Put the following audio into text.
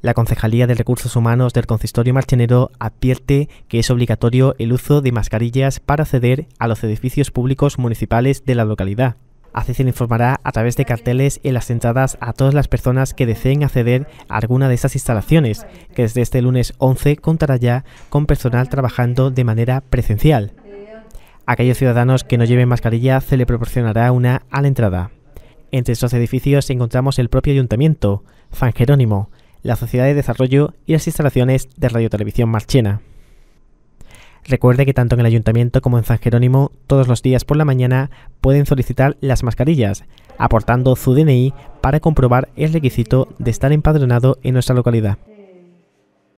La Concejalía de Recursos Humanos del Consistorio Marchenero advierte que es obligatorio el uso de mascarillas para acceder a los edificios públicos municipales de la localidad. Así se le informará a través de carteles en las entradas a todas las personas que deseen acceder a alguna de esas instalaciones, que desde este lunes 11 contará ya con personal trabajando de manera presencial. A aquellos ciudadanos que no lleven mascarilla se le proporcionará una a la entrada. Entre estos edificios encontramos el propio ayuntamiento, San Jerónimo, la Sociedad de Desarrollo y las instalaciones de radiotelevisión Marchena. Recuerde que tanto en el ayuntamiento como en San Jerónimo todos los días por la mañana pueden solicitar las mascarillas, aportando su DNI para comprobar el requisito de estar empadronado en nuestra localidad.